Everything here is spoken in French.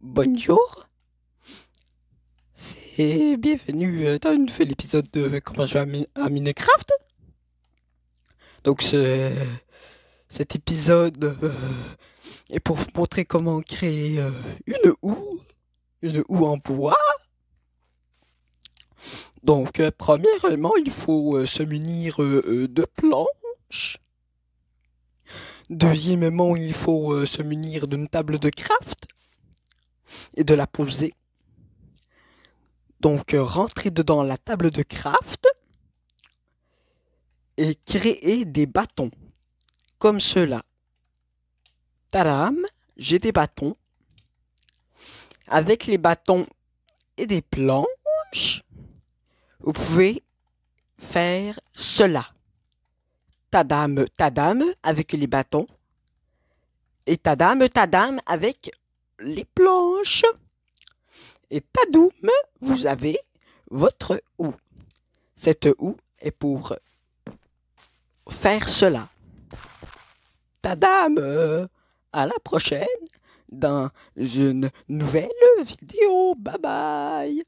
Bonjour. C'est bienvenue euh, dans un nouvel épisode de Comment jouer à Minecraft. Donc cet épisode euh, est pour vous montrer comment créer euh, une houe, une houe en bois. Donc premièrement, il faut se munir de planches. Deuxièmement, il faut se munir d'une table de craft et de la poser. Donc, euh, rentrer dedans la table de craft et créer des bâtons. Comme cela. Tadam, j'ai des bâtons. Avec les bâtons et des planches, vous pouvez faire cela. Tadam, tadam avec les bâtons. Et tadam, tadam avec les planches. Et Tadoum, vous avez votre ou. Cette ou est pour faire cela. Tadam À la prochaine dans une nouvelle vidéo. Bye bye